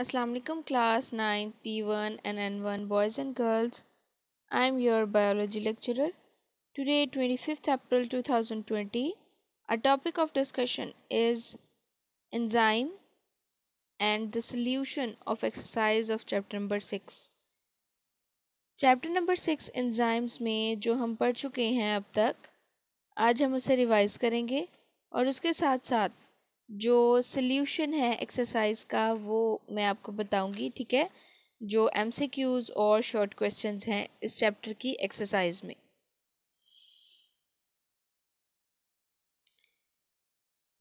अस्सलाम वालेकुम class ninth P one N N one boys and girls I am your biology lecturer today twenty fifth April two thousand twenty a topic of discussion is enzyme and the solution of exercise of chapter number six chapter number six enzymes में जो हम पढ़ चुके हैं अब तक आज हम उसे रिवाइज करेंगे और उसके साथ साथ जो सल्यूशन है एक्सरसाइज का वो मैं आपको बताऊंगी ठीक है जो एम सी क्यूज़ और शॉर्ट क्वेश्चन हैं इस चैप्टर की एक्सरसाइज में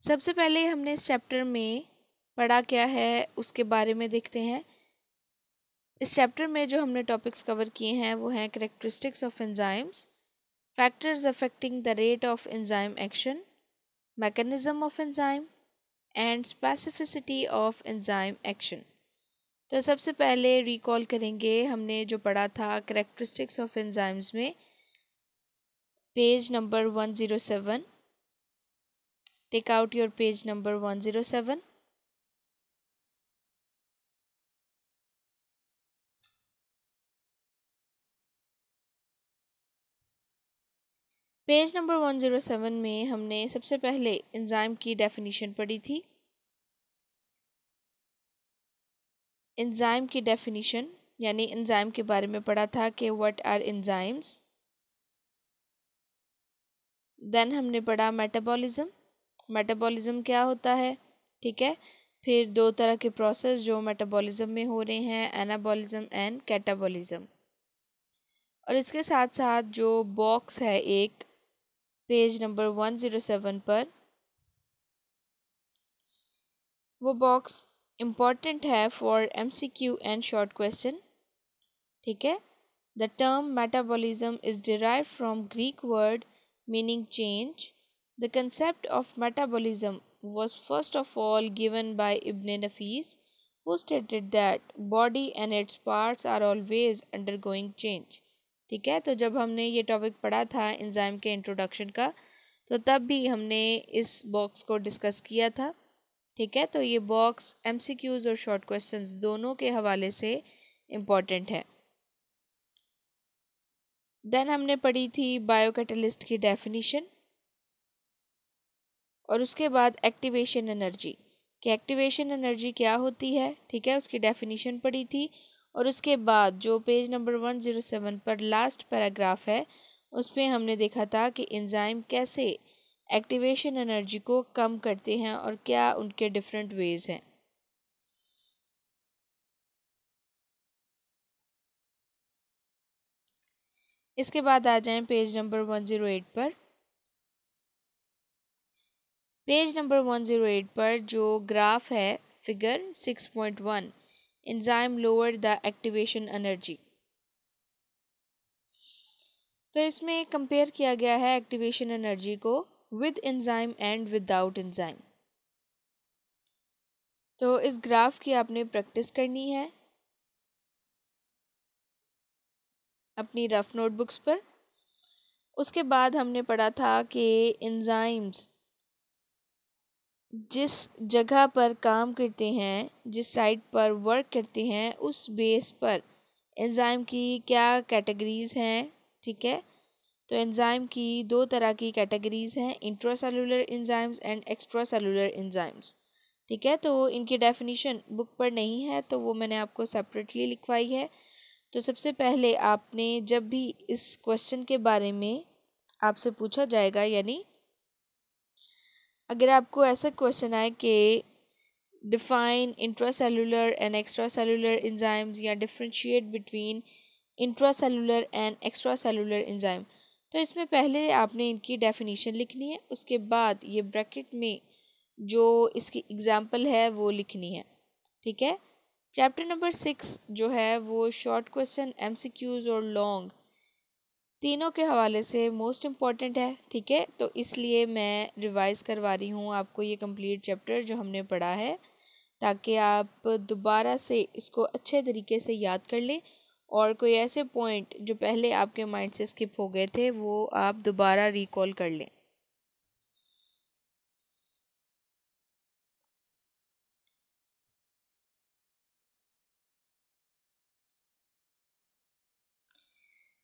सबसे पहले हमने इस चैप्टर में पढ़ा क्या है उसके बारे में देखते हैं इस चैप्टर में जो हमने टॉपिक्स कवर किए हैं वो हैं characteristics of enzymes factors affecting the rate of enzyme action mechanism of enzyme and specificity of enzyme action तो सबसे पहले रिकॉल करेंगे हमने जो पढ़ा था करेक्टरिस्टिक्स ऑफ एंजाइम्स में page number one zero seven take out your page number one zero seven page number one zero seven में हमने सबसे पहले इंजाइम की डेफिनेशन पढ़ी थी इंजाइम की डेफिनेशन यानी इंजाइम के बारे में पढ़ा था कि व्हाट आर इंजाइम्स देन हमने पढ़ा मेटाबॉलिज्म मेटाबॉलिज्म क्या होता है ठीक है फिर दो तरह के प्रोसेस जो मेटाबॉलिज्म में हो रहे हैं एनाबॉलिज्म एंड कैटाबॉलिज्म और इसके साथ साथ जो बॉक्स है एक page number one zero seven पर वो बॉक्स इम्पॉर्टेंट है for M C Q and short question ठीक है the term metabolism is derive from Greek word meaning change the concept of metabolism was first of all given by Ibn Nafis, who stated that body and its parts are always undergoing change ठीक है तो जब हमने ये topic पढ़ा था enzyme के introduction का तो तब भी हमने इस बॉक्स को डिस्कस किया था ठीक है तो ये बॉक्स एमसीक्यूज़ और शॉर्ट क्वेश्चंस दोनों के हवाले से इम्पॉर्टेंट है देन हमने पढ़ी थी कैटलिस्ट की डेफिनेशन और उसके बाद एक्टिवेशन एनर्जी कि एक्टिवेशन एनर्जी क्या होती है ठीक है उसकी डेफिनेशन पढ़ी थी और उसके बाद जो page number one zero seven पर लास्ट पैराग्राफ है उसमें हमने देखा था कि इंजाइम कैसे एक्टिवेशन एनर्जी को कम करते हैं और क्या उनके डिफरेंट वेज हैं इसके बाद आ जाएं page number one zero eight पर page number one zero eight पर जो ग्राफ है figure six point one enzyme lower the activation energy तो इसमें कंपेयर किया गया है एक्टिवेशन एनर्जी को with enzyme and without enzyme तो इस ग्राफ की आपने प्रैक्टिस करनी है अपनी रफ़ नोटबुक्स पर उसके बाद हमने पढ़ा था कि एंजाइम्स जिस जगह पर काम करते हैं जिस साइट पर वर्क करते हैं उस बेस पर एंज़ाइम की क्या कैटेगरीज़ हैं ठीक है तो एंज़ाइम की दो तरह की कैटेगरीज़ हैं intracellular enzymes and extracellular enzymes ठीक है तो इनकी डेफिनेशन बुक पर नहीं है तो वो मैंने आपको सेपरेटली लिखवाई है तो सबसे पहले आपने जब भी इस क्वेश्चन के बारे में आपसे पूछा जाएगा यानी अगर आपको ऐसा क्वेश्चन आए कि define intracellular and extracellular enzymes या differentiate between intracellular and extracellular enzyme तो इसमें पहले आपने इनकी डेफिनेशन लिखनी है उसके बाद ये ब्रैकेट में जो इसकी एग्ज़ाम्पल है वो लिखनी है ठीक है चैप्टर नंबर सिक्स जो है वो शॉर्ट क्वेश्चन एमसीक्यूज़ और लॉन्ग तीनों के हवाले से मोस्ट इम्पॉर्टेंट है ठीक है तो इसलिए मैं रिवाइज़ करवा रही हूँ आपको ये कंप्लीट चैप्टर जो हमने पढ़ा है ताकि आप दोबारा से इसको अच्छे तरीके से याद कर लें और कोई ऐसे पॉइंट जो पहले आपके माइंड से स्किप हो गए थे वो आप दोबारा रिकॉल कर लें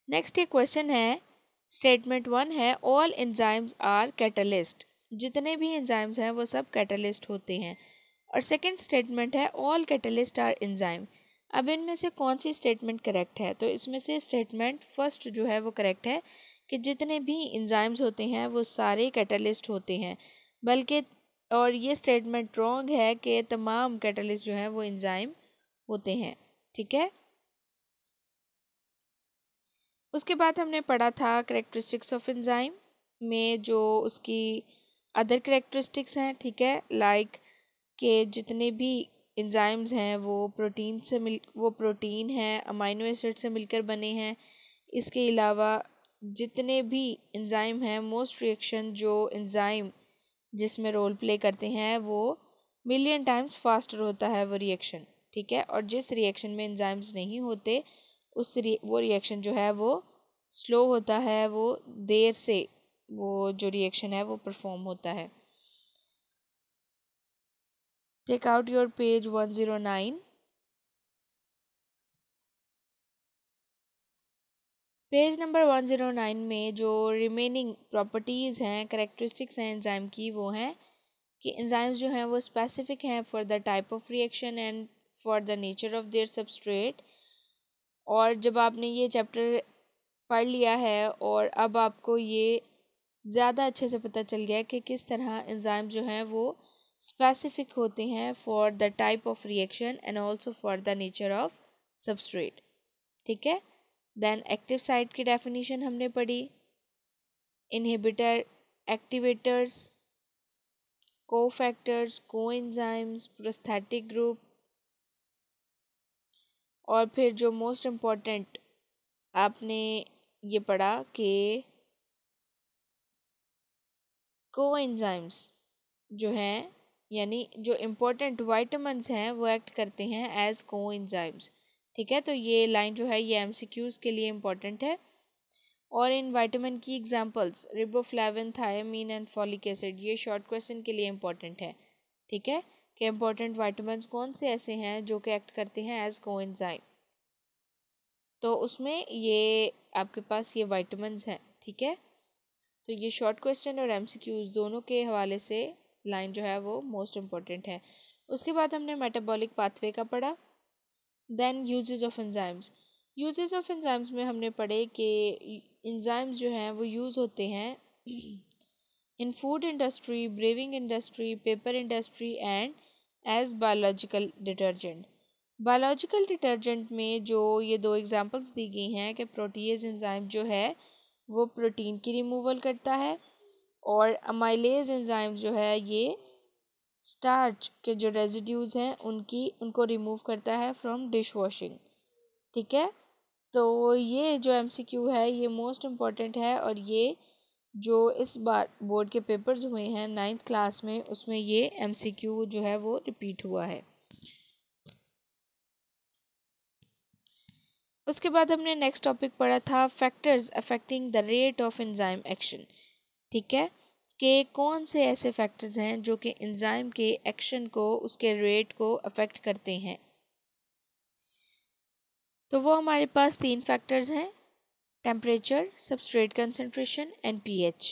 नेक्स्ट ये क्वेश्चन है स्टेटमेंट वन है ऑल एंजाइम्स आर कैटलिस्ट जितने भी एंजाइम्स हैं वो सब कैटलिस्ट होते हैं और सेकंड स्टेटमेंट है ऑल कैटलिस्ट आर एंजाइम अब इनमें से कौन सी स्टेटमेंट करेक्ट है तो इसमें से स्टेटमेंट फर्स्ट जो है वो करेक्ट है कि जितने भी इंजाइम्स होते हैं वो सारे कैटलिस्ट होते हैं बल्कि और ये स्टेटमेंट रॉन्ग है कि तमाम कैटलिस्ट जो हैं वो इंजाइम होते हैं ठीक है उसके बाद हमने पढ़ा था करेक्टरिस्टिक्स ऑफ एंजाइम में जो उसकी अदर करेक्टरिस्टिक्स हैं ठीक है लाइक like के जितने भी इंजाइम्स हैं वो प्रोटीन से मिल वो प्रोटीन हैं अमाइनो एसिड से मिलकर बने हैं इसके अलावा जितने भी इंजाइम हैं मोस्ट रिएक्शन जो इंजाइम जिसमें रोल प्ले करते हैं वो मिलियन टाइम्स फास्टर होता है वो रिएक्शन ठीक है और जिस रिएक्शन में इंजाइम्स नहीं होते उस रि, वो रिएक्शन जो है वो स्लो होता है वो देर से वो जो रिएक्शन है वो परफॉर्म होता है take out your page one zero nine page number one zero nine में जो रिमेनिंग प्रॉपर्टीज़ हैं करेक्टरिस्टिक्स हैं एंजाइम की वो हैं कि एंजाइम्स जो हैं वो स्पेसिफिक हैं for the type of reaction and for the nature of their substrate और जब आपने ये चैप्टर पढ़ लिया है और अब आपको ये ज़्यादा अच्छे से पता चल गया कि किस तरह इंजाम जो हैं वो स्पेसिफिक होते हैं for the type of reaction and also for the nature of substrate ठीक है देन एक्टिव साइट की डेफिनेशन हमने पढ़ी inhibitor activators cofactors coenzymes prosthetic group और फिर जो मोस्ट इम्पॉर्टेंट आपने ये पढ़ा कि को एंजाइम्स जो हैं यानी जो इम्पोर्टेंट वाइटमन्स हैं वो एक्ट करते हैं एज को एंजाइम्स ठीक है तो ये लाइन जो है ये एम के लिए इम्पॉर्टेंट है और इन वाइटामिन की examples riboflavin thiamine and folic acid ये शॉर्ट क्वेश्चन के लिए इम्पॉर्टेंट है ठीक है के इम्पोर्टेंट वाइटमिन कौन से ऐसे हैं जो कि एक्ट करते हैं एज को एंजाइम तो उसमें ये आपके पास ये वाइटमिन हैं ठीक है तो ये शॉर्ट क्वेश्चन और एम दोनों के हवाले से लाइन जो है वो मोस्ट इम्पॉर्टेंट है उसके बाद हमने मेटाबॉलिक पाथवे का पढ़ा then uses of enzymes uses of enzymes में हमने पढ़े कि इंजाइम्स जो हैं वो यूज़ होते हैं in food industry brewing industry paper industry and as biological detergent biological detergent में जो ये दो एग्जांपल्स दी गई हैं कि प्रोटीज एंजाइम जो है वो प्रोटीन की रिमूवल करता है और अमाइलेज एंजाइम जो है ये स्टार्च के जो रेजिड्यूज़ हैं उनकी उनको रिमूव करता है फ्रॉम डिश वॉशिंग ठीक है तो ये जो एम है ये मोस्ट इम्पॉर्टेंट है और ये जो इस बार बोर्ड के पेपर्स हुए हैं नाइन्थ क्लास में उसमें ये एम जो है वो रिपीट हुआ है उसके बाद हमने नेक्स्ट टॉपिक पढ़ा था factors affecting the rate of enzyme action ठीक है कि कौन से ऐसे फैक्टर्स हैं जो कि एंजाइम के एक्शन को उसके रेट को अफेक्ट करते हैं तो वो हमारे पास तीन फैक्टर्स हैं temperature substrate concentration and H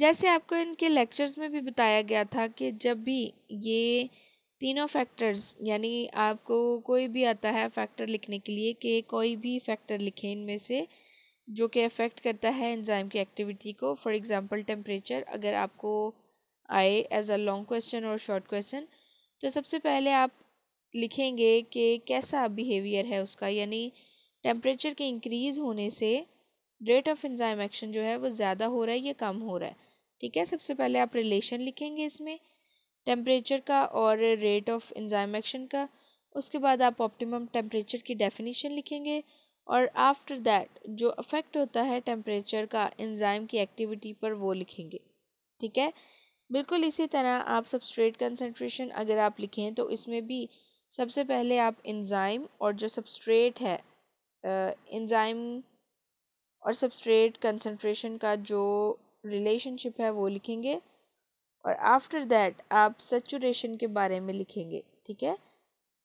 जैसे आपको इनके लेक्चर्स में भी बताया गया था कि जब भी ये तीनों फैक्टर्स यानी आपको कोई भी आता है फैक्टर लिखने के लिए कि कोई भी फैक्टर लिखें इनमें से जो कि अफेक्ट करता है एंजाइम की एक्टिविटी को फॉर एग्जांपल टेम्परेचर अगर आपको आए एज अ लॉन्ग क्वेश्चन और शॉर्ट क्वेश्चन तो सबसे पहले आप लिखेंगे कि कैसा बिहेवियर है उसका यानी टेम्परेचर के इंक्रीज़ होने से रेट ऑफ एंजाइम एक्शन जो है वो ज़्यादा हो रहा है या कम हो रहा है ठीक है सबसे पहले आप रिलेशन लिखेंगे इसमें टेम्परेचर का और रेट ऑफ एंजाइम एक्शन का उसके बाद आप ऑप्टिमम टेम्परेचर की डेफिनेशन लिखेंगे और आफ्टर दैट जो अफेक्ट होता है टेम्परेचर का एंजाइम की एक्टिविटी पर वो लिखेंगे ठीक है बिल्कुल इसी तरह आप सबस्ट्रेट कंसनट्रेशन अगर आप लिखें तो इसमें भी सबसे पहले आप इंजाइम और जो सबस्ट्रेट है इंजाइम और सबस्ट्रेट कंसनट्रेशन का जो रिलेशनशिप है वो लिखेंगे और आफ्टर दैट आप सेचुरेशन के बारे में लिखेंगे ठीक है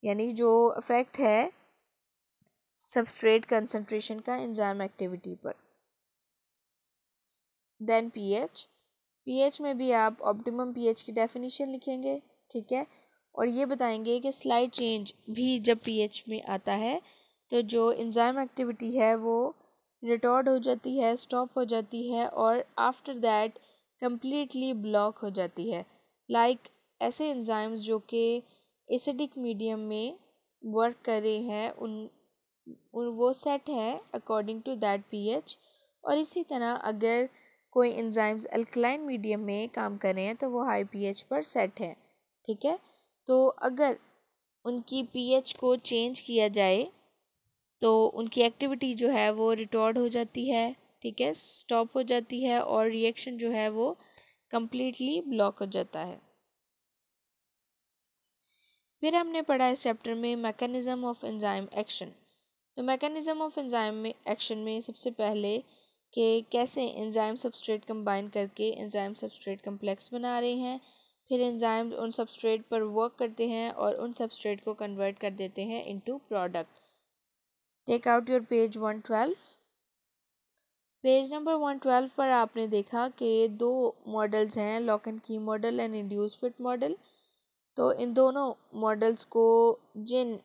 यानी जो इफ़ेक्ट है सबस्ट्रेट कंसनट्रेशन का एंजाइम एक्टिविटी पर देन पीएच पीएच में भी आप ऑप्टिमम पीएच की डेफिनेशन लिखेंगे ठीक है और ये बताएंगे कि स्लाइड चेंज भी जब पीएच में आता है तो जो इंजाइम एक्टिविटी है वो रिटॉर्ड हो जाती है स्टॉप हो जाती है और आफ्टर दैट कम्प्लीटली ब्लॉक हो जाती है लाइक like, ऐसे इंजाइम्स जो कि एसिडिक मीडियम में वर्क कर रहे हैं उन, उन वो सेट हैं अकॉर्डिंग टू दैट पीएच और इसी तरह अगर कोई इंजाइम्स अल्कलाइन मीडियम में काम कर रहे हैं तो वो हाई पीएच पर सेट है ठीक है तो अगर उनकी पीएच को चेंज किया जाए तो उनकी एक्टिविटी जो है वो रिटॉर्ड हो जाती है ठीक है स्टॉप हो जाती है और रिएक्शन जो है वो कम्प्लीटली ब्लॉक हो जाता है फिर हमने पढ़ा इस चैप्टर में मैकेनिज़्म ऑफ एंजाइम एक्शन तो मैकेनिज़्म ऑफ एंजाइम में एक्शन में सबसे पहले कि कैसे एंजाइम सबस्ट्रेट कंबाइन करके एंजाइम सबस्ट्रेट कम्प्लेक्स बना रहे हैं फिर एंजाइम उन सबस्ट्रेट पर वर्क करते हैं और उन सबस्ट्रेट को कन्वर्ट कर देते हैं into product take out your page one twelve page number one twelve पर आपने देखा कि दो मॉडल्स हैं lock and key model and induced fit model तो इन दोनों मॉडल्स को जिन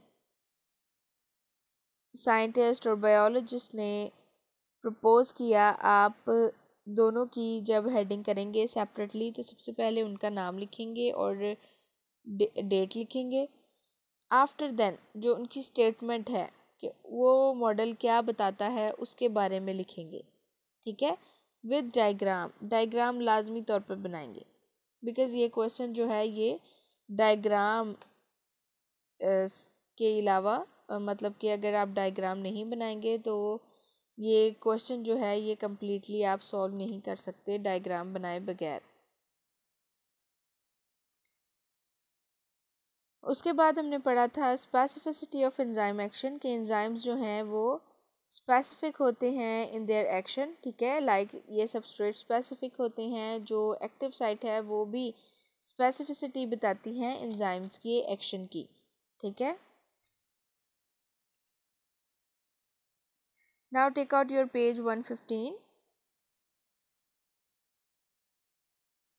साइंटिस्ट और बायोलॉजिस्ट ने प्रपोज किया आप दोनों की जब हेडिंग करेंगे सेपरेटली तो सबसे पहले उनका नाम लिखेंगे और डेट लिखेंगे आफ्टर देन जो उनकी स्टेटमेंट है कि वो मॉडल क्या बताता है उसके बारे में लिखेंगे ठीक है विद डायग्राम डायग्राम लाजमी तौर पर बनाएंगे बिकॉज़ ये क्वेश्चन जो है ये डायग्राम के अलावा मतलब कि अगर आप डायग्राम नहीं बनाएंगे तो ये क्वेश्चन जो है ये कम्प्लीटली आप सॉल्व नहीं कर सकते डायग्राम बनाए बगैर उसके बाद हमने पढ़ा था स्पेसिफिसिटी ऑफ एंजाइम एक्शन के एंजाइम्स जो हैं वो स्पेसिफिक होते हैं इन देयर एक्शन ठीक है लाइक like ये सबस्ट्रेट स्पेसिफिक होते हैं जो एक्टिव साइट है वो भी स्पेसिफिसिटी बताती हैं एंजाइम्स की एक्शन की ठीक है now take out your page one fifteen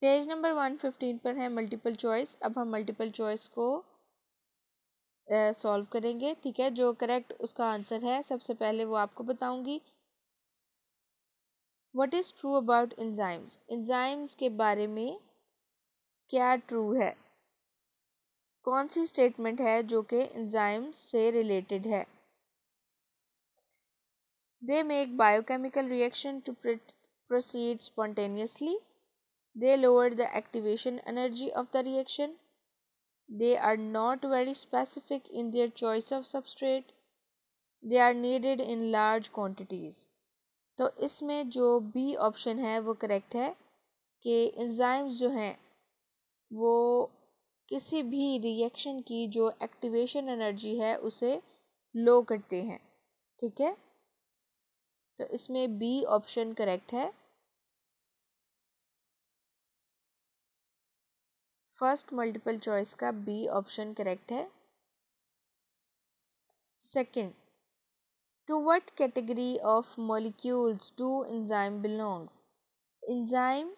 page number one fifteen पर है मल्टीपल चॉइस अब हम मल्टीपल चॉइस को सॉल्व करेंगे ठीक है जो करेक्ट उसका आंसर है सबसे पहले वो आपको बताऊंगी what is true about enzymes enzymes के बारे में क्या ट्रू है कौन सी स्टेटमेंट है जो कि इंजाइम्स से रिलेटेड है they make biochemical reaction to proceed spontaneously they lower the activation energy of the reaction They are not very specific in their choice of substrate. They are needed in large quantities. तो इसमें जो B option है वो correct है कि enzymes जो हैं वो किसी भी रिएक्शन की जो एक्टिवेशन एनर्जी है उसे लो करते हैं ठीक है तो इसमें बी ऑप्शन करेक्ट है फर्स्ट मल्टीपल चॉइस का बी ऑप्शन करेक्ट है second two what category of molecules to enzyme belongs enzyme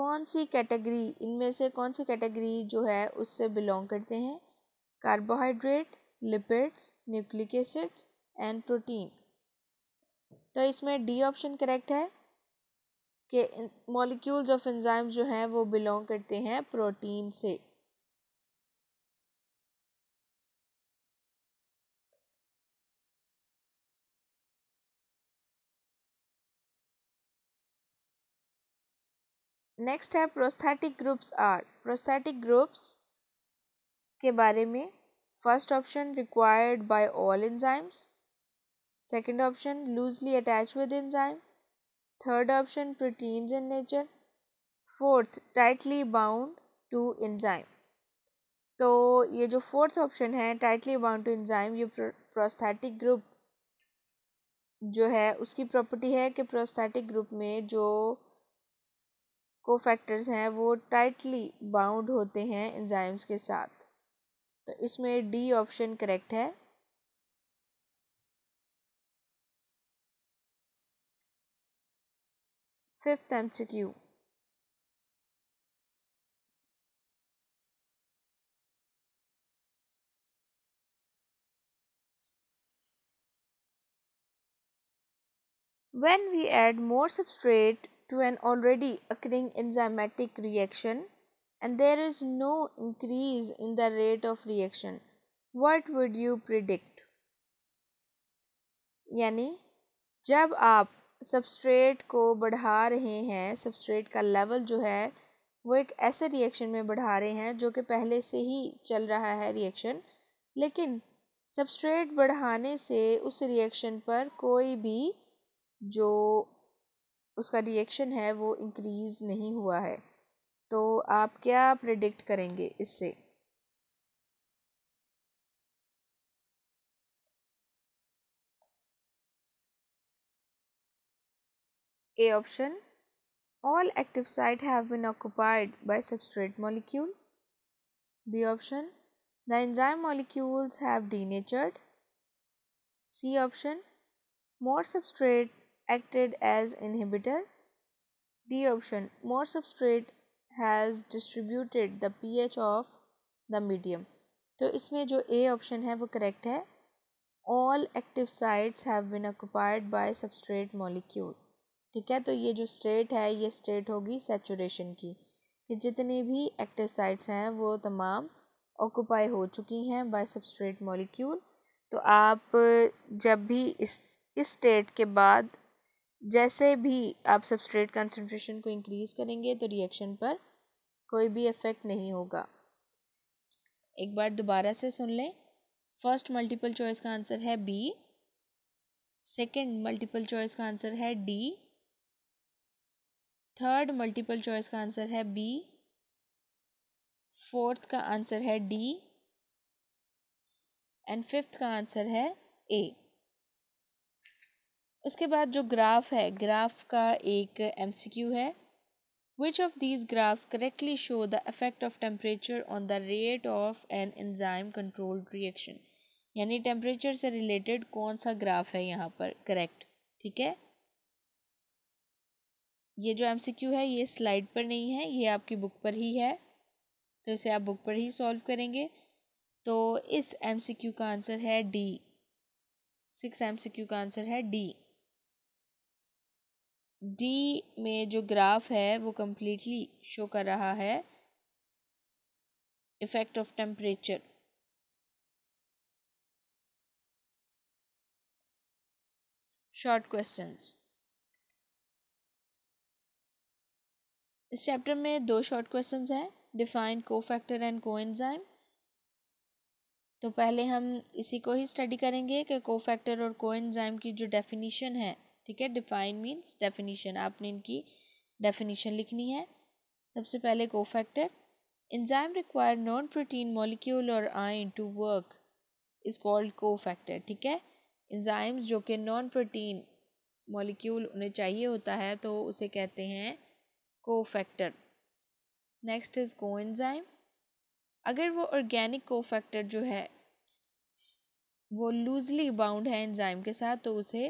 कौन सी कैटेगरी इनमें से कौन सी कैटेगरी जो है उससे बिलोंग करते हैं carbohydrate lipids nucleic acids and protein तो इसमें डी ऑप्शन करेक्ट है के मॉलिक्यूल्स ऑफ एंजाइम जो हैं वो बिलोंग करते हैं प्रोटीन से नेक्स्ट है prosthetic groups are prosthetic groups के बारे में first option required by all enzymes second option loosely attach with enzyme third option proteins in nature fourth tightly bound to enzyme तो ये जो फोर्थ ऑप्शन है tightly bound to enzyme ये prosthetic group जो है उसकी प्रॉपर्टी है कि प्रोस्थेटिक ग्रुप में जो कोफैक्टर्स हैं वो टाइटली बाउंड होते हैं इंजाइम्स के साथ तो इसमें डी ऑप्शन करेक्ट है fifth MCQ. When we add more substrate to an already occurring enzymatic reaction and there is no increase in the rate of reaction, what would you predict? यानी जब आप substrate को बढ़ा रहे हैं substrate का level जो है वो एक ऐसे रिएक्शन में बढ़ा रहे हैं जो कि पहले से ही चल रहा है रिएक्शन लेकिन सबस्ट्रेट बढ़ाने से उस रिएक्शन पर कोई भी जो उसका रिएक्शन है वो इंक्रीज़ नहीं हुआ है तो आप क्या प्रिडिक्ट करेंगे इससे A option all active site have been occupied by substrate molecule. B option the enzyme molecules have denatured. C option more substrate acted as inhibitor. D option more substrate has distributed the pH of the medium. तो इसमें जो A option है वो correct है all active sites have been occupied by substrate molecule ठीक है तो ये जो स्टेट है ये स्टेट होगी सेचुरेशन की कि जितनी भी एक्टिव साइट्स हैं वो तमाम ऑक्यूपाई हो चुकी हैं बाय सबस्ट्रेट मॉलिक्यूल तो आप जब भी इस इस स्टेट के बाद जैसे भी आप सबस्ट्रेट कंसनट्रेशन को इंक्रीज़ करेंगे तो रिएक्शन पर कोई भी इफ़ेक्ट नहीं होगा एक बार दोबारा से सुन लें फर्स्ट मल्टीपल चॉइस का आंसर है बी सेकंड मल्टीपल चॉइस का आंसर है डी थर्ड मल्टीपल चॉइस का आंसर है बी फोर्थ का आंसर है डी एंड फिफ्थ का आंसर है ए उसके बाद जो ग्राफ है ग्राफ का एक एम सी क्यू है which of these graphs correctly show the effect of temperature on the rate of an enzyme control reaction यानी टेम्परेचर से रिलेटेड कौन सा ग्राफ है यहाँ पर करेक्ट ठीक है ये जो एम है ये स्लाइड पर नहीं है ये आपकी बुक पर ही है तो इसे आप बुक पर ही सॉल्व करेंगे तो इस एम का आंसर है डी सिक्स एम का आंसर है डी डी में जो ग्राफ है वो कम्प्लीटली शो कर रहा है effect of temperature short questions इस चैप्टर में दो शॉर्ट क्वेश्चन हैं define cofactor and coenzyme तो पहले हम इसी को ही स्टडी करेंगे कि को फैक्टर और को एनजाइम की जो डेफिनीशन है ठीक है डिफाइन मीन्स डेफिनीशन आपने इनकी डेफिनीशन लिखनी है सबसे पहले cofactor require non protein molecule और ion to work is called cofactor ठीक है इन्जाइम्स जो कि नॉन प्रोटीन मोलिक्यूल उन्हें चाहिए होता है तो उसे कहते हैं कोफैक्टर नेक्स्ट इज़ कोएंजाइम अगर वो ऑर्गेनिक कोफैक्टर जो है वो लूजली बाउंड है एंजाइम के साथ तो उसे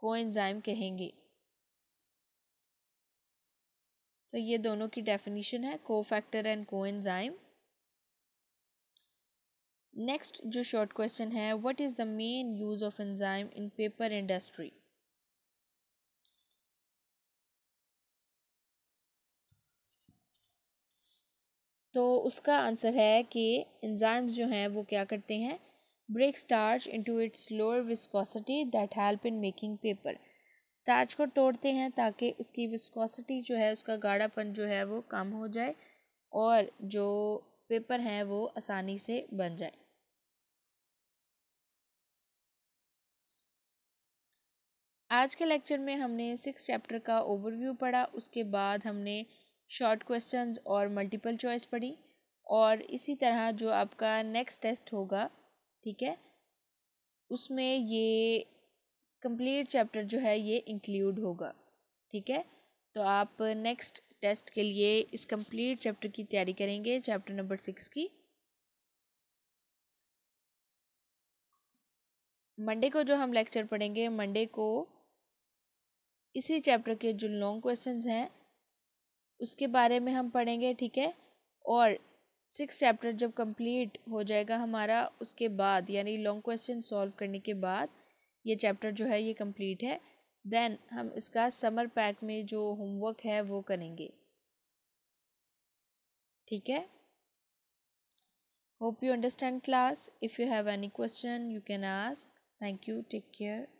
कोएंजाइम कहेंगे तो ये दोनों की डेफिनेशन है कोफैक्टर एंड कोएंजाइम नेक्स्ट जो शॉर्ट क्वेश्चन है what is the main use of enzyme in paper industry तो उसका आंसर है कि इंजाइम्स जो हैं वो क्या करते हैं break starch into its lower viscosity that help in making paper starch को तोड़ते हैं ताकि उसकी विस्कोसिटी जो है उसका गाढ़ापन जो है वो कम हो जाए और जो पेपर हैं वो आसानी से बन जाए आज के लेक्चर में हमने सिक्स चैप्टर का ओवरव्यू पढ़ा उसके बाद हमने शॉर्ट क्वेश्चंस और मल्टीपल चॉइस पढ़ी और इसी तरह जो आपका नेक्स्ट टेस्ट होगा ठीक है उसमें ये कंप्लीट चैप्टर जो है ये इंक्लूड होगा ठीक है तो आप नेक्स्ट टेस्ट के लिए इस कंप्लीट चैप्टर की तैयारी करेंगे चैप्टर नंबर सिक्स की मंडे को जो हम लेक्चर पढ़ेंगे मंडे को इसी चैप्टर के जो लॉन्ग क्वेश्चंस हैं उसके बारे में हम पढ़ेंगे ठीक है और सिक्स चैप्टर जब कंप्लीट हो जाएगा हमारा उसके बाद यानी लॉन्ग क्वेश्चन सॉल्व करने के बाद ये चैप्टर जो है ये कंप्लीट है देन हम इसका समर पैक में जो होमवर्क है वो करेंगे ठीक है hope you understand class if you have any question you can ask thank you take care